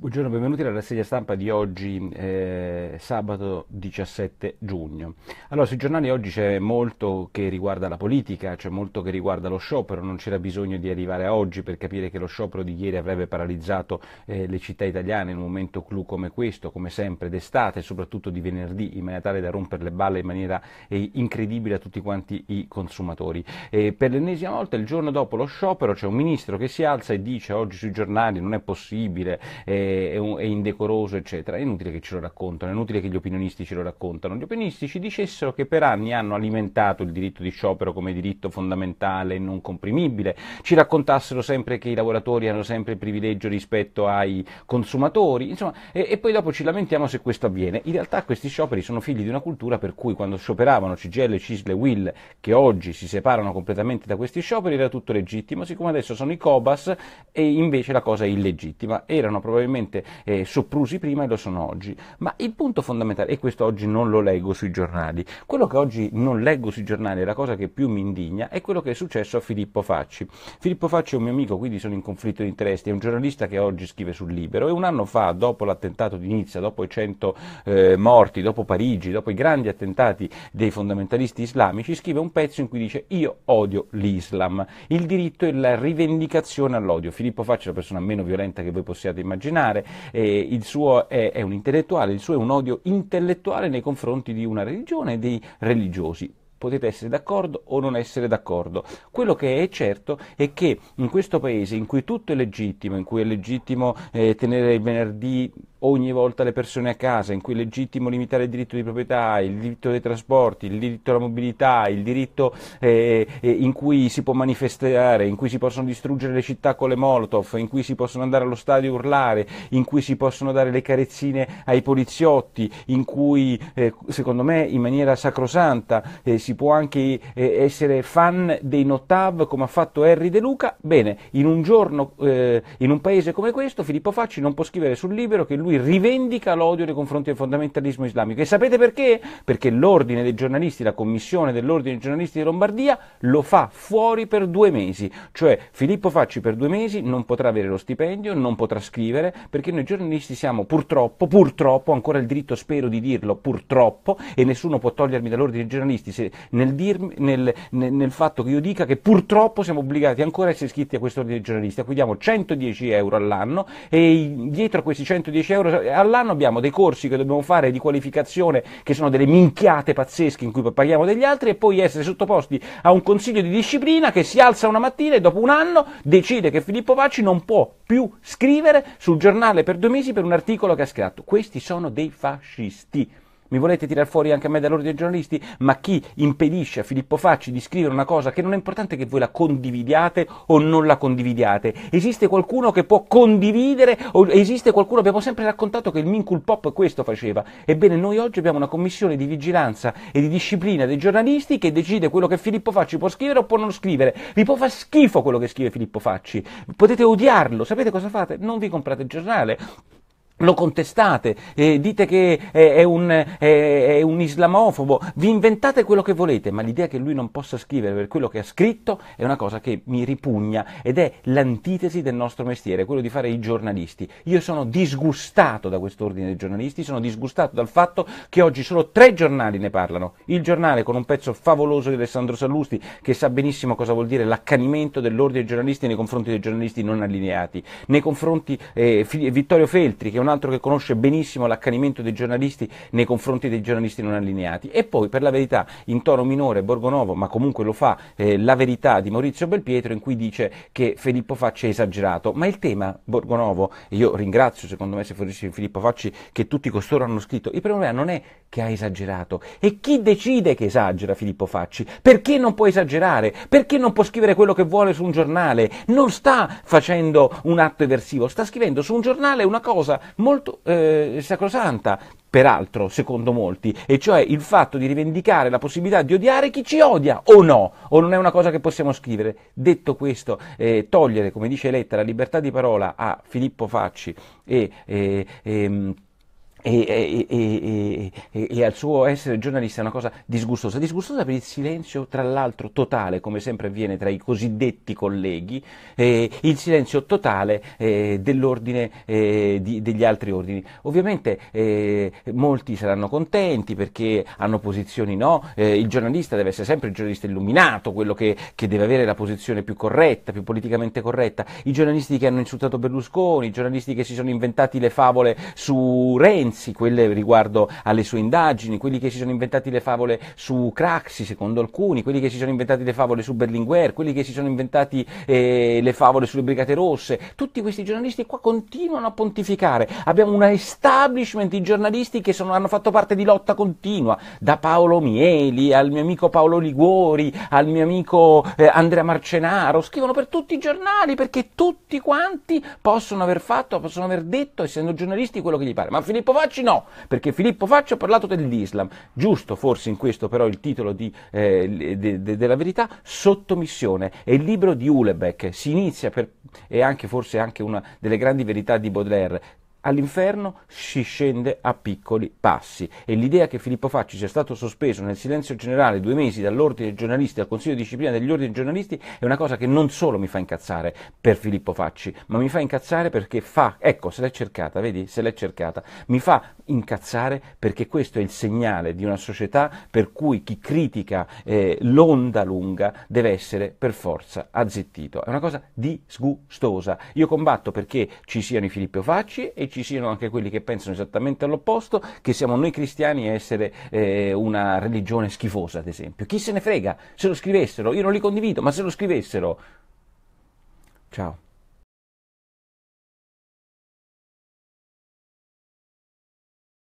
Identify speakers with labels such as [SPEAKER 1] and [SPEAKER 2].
[SPEAKER 1] Buongiorno, benvenuti alla rassegna stampa di oggi, eh, sabato 17 giugno. Allora, sui giornali oggi c'è molto che riguarda la politica, c'è molto che riguarda lo sciopero, non c'era bisogno di arrivare a oggi per capire che lo sciopero di ieri avrebbe paralizzato eh, le città italiane in un momento clou come questo, come sempre d'estate, soprattutto di venerdì, in maniera tale da rompere le balle in maniera eh, incredibile a tutti quanti i consumatori. E per l'ennesima volta, il giorno dopo lo sciopero, c'è un ministro che si alza e dice oggi sui giornali non è possibile eh, è, è, indecoroso, eccetera. È inutile che ce lo raccontano, è inutile che gli opinionisti ce lo raccontano. Gli opinionisti ci dicessero che per anni hanno alimentato il diritto di sciopero come diritto fondamentale e non comprimibile, ci raccontassero sempre che i lavoratori hanno sempre il privilegio rispetto ai consumatori, insomma, e, e poi dopo ci lamentiamo se questo avviene. In realtà questi scioperi sono figli di una cultura per cui quando scioperavano CGL, Cisle, e Will, che oggi si separano completamente da questi scioperi, era tutto legittimo, siccome adesso sono i Cobas e invece la cosa è illegittima. Erano probabilmente completamente eh, soprusi prima e lo sono oggi. Ma il punto fondamentale, e questo oggi non lo leggo sui giornali, quello che oggi non leggo sui giornali, la cosa che più mi indigna, è quello che è successo a Filippo Facci. Filippo Facci è un mio amico, quindi sono in conflitto di interessi, è un giornalista che oggi scrive sul Libero e un anno fa, dopo l'attentato di Nizza, dopo i 100 eh, morti, dopo Parigi, dopo i grandi attentati dei fondamentalisti islamici, scrive un pezzo in cui dice io odio l'Islam, il diritto e la rivendicazione all'odio. Filippo Facci è la persona meno violenta che voi possiate immaginare, sottolineare, eh, il suo è, è un intellettuale, il suo è un odio intellettuale nei confronti di una religione e dei religiosi potete essere d'accordo o non essere d'accordo. Quello che è certo è che in questo paese in cui tutto è legittimo, in cui è legittimo eh, tenere il venerdì ogni volta le persone a casa, in cui è legittimo limitare il diritto di proprietà, il diritto dei trasporti, il diritto alla mobilità, il diritto eh, eh, in cui si può manifestare, in cui si possono distruggere le città con le molotov, in cui si possono andare allo stadio a urlare, in cui si possono dare le carezzine ai poliziotti, in cui eh, secondo me in maniera sacrosanta eh, si può anche eh, essere fan dei notav come ha fatto Henry De Luca, bene, in un giorno, eh, in un paese come questo Filippo Facci non può scrivere sul libero che lui lui rivendica l'odio nei confronti del fondamentalismo islamico. E sapete perché? Perché l'ordine dei giornalisti, la commissione dell'ordine dei giornalisti di Lombardia lo fa fuori per due mesi, cioè Filippo Facci per due mesi non potrà avere lo stipendio, non potrà scrivere, perché noi giornalisti siamo purtroppo, purtroppo, ancora il diritto spero di dirlo, purtroppo, e nessuno può togliermi dall'ordine dei giornalisti nel, dirmi, nel, nel, nel, fatto che io dica che purtroppo siamo obbligati ancora a essere iscritti a questo ordine dei giornalisti, a diamo 110 euro all'anno e dietro a questi 110 euro euro cioè, all'anno, abbiamo dei corsi che dobbiamo fare di qualificazione che sono delle minchiate pazzesche in cui paghiamo degli altri e poi essere sottoposti a un consiglio di disciplina che si alza una mattina e dopo un anno decide che Filippo Vacci non può più scrivere sul giornale per due mesi per un articolo che ha scritto. Questi sono dei fascisti. Mi volete tirare fuori anche a me dall'ordine dei giornalisti? Ma chi impedisce a Filippo Facci di scrivere una cosa che non è importante che voi la condividiate o non la condividiate? Esiste qualcuno che può condividere o esiste qualcuno? Abbiamo sempre raccontato che il Minkul Pop questo faceva. Ebbene, noi oggi abbiamo una commissione di vigilanza e di disciplina dei giornalisti che decide quello che Filippo Facci può scrivere o può non scrivere. Vi può far schifo quello che scrive Filippo Facci. Potete odiarlo. Sapete cosa fate? Non vi comprate il giornale lo contestate, eh, dite che è, eh, è, un, è, eh, è, un, islamofobo, vi inventate quello che volete, ma l'idea che lui non possa scrivere per quello che ha scritto è una cosa che mi ripugna ed è l'antitesi del nostro mestiere, quello di fare i giornalisti. Io sono disgustato da quest'ordine dei giornalisti, sono disgustato dal fatto che oggi solo tre giornali ne parlano. Il giornale con un pezzo favoloso di Alessandro Sallusti che sa benissimo cosa vuol dire l'accanimento dell'ordine dei giornalisti nei confronti dei giornalisti non allineati, nei confronti eh, Vittorio Feltri che è un altro che conosce benissimo l'accanimento dei giornalisti nei confronti dei giornalisti non allineati. E poi, per la verità, in tono minore Borgonovo, ma comunque lo fa, eh, la verità di Maurizio Belpietro in cui dice che Filippo Facci è esagerato. Ma il tema, Borgonovo, io ringrazio secondo me se fosse Filippo Facci che tutti costoro hanno scritto, il problema non è che ha esagerato, è chi decide che esagera Filippo Facci, perché non può esagerare, perché non può scrivere quello che vuole su un giornale, non sta facendo un atto eversivo, sta scrivendo su un giornale una cosa molto eh, sacrosanta, peraltro, secondo molti, e cioè il fatto di rivendicare la possibilità di odiare chi ci odia o no, o non è una cosa che possiamo scrivere. Detto questo, eh, togliere, come dice Letta, la libertà di parola a Filippo Facci e... Eh, ehm, e, e, e, e, al suo essere giornalista è una cosa disgustosa, disgustosa per il silenzio tra l'altro totale, come sempre avviene tra i cosiddetti colleghi, eh, il silenzio totale eh, dell'ordine eh, di, degli altri ordini. Ovviamente eh, molti saranno contenti perché hanno posizioni no, eh, il giornalista deve essere sempre il giornalista illuminato, quello che, che, deve avere la posizione più corretta, più politicamente corretta, i giornalisti che hanno insultato Berlusconi, i giornalisti che si sono inventati le favole su Renzi, Renzi, quelle riguardo alle sue indagini, quelli che si sono inventati le favole su Craxi, secondo alcuni, quelli che si sono inventati le favole su Berlinguer, quelli che si sono inventati eh, le favole sulle Brigate Rosse, tutti questi giornalisti qua continuano a pontificare. Abbiamo un establishment di giornalisti che sono, hanno fatto parte di lotta continua, da Paolo Mieli al mio amico Paolo Liguori, al mio amico eh, Andrea Marcenaro, scrivono per tutti i giornali perché tutti quanti possono aver fatto, possono aver detto, essendo giornalisti, quello che gli pare. Ma Filippo Facci no, perché Filippo Facci ha parlato dell'Islam. Giusto forse in questo però il titolo di, eh, de, de, della verità, Sottomissione. È il libro di Ulebeck, si inizia per, e anche forse anche una delle grandi verità di Baudelaire, all'inferno si scende a piccoli passi e l'idea che Filippo Facci sia stato sospeso nel silenzio generale due mesi dall'ordine dei giornalisti al consiglio di disciplina degli ordini dei giornalisti è una cosa che non solo mi fa incazzare per Filippo Facci ma mi fa incazzare perché fa ecco se l'è cercata vedi se l'è cercata mi fa incazzare perché questo è il segnale di una società per cui chi critica eh, l'onda lunga deve essere per forza azzittito è una cosa disgustosa io combatto perché ci siano i Filippo Facci e ci siano anche quelli che pensano esattamente all'opposto, che siamo noi cristiani a essere eh, una religione schifosa, ad esempio. Chi se ne frega? Se lo scrivessero, io non li condivido, ma se lo scrivessero. Ciao.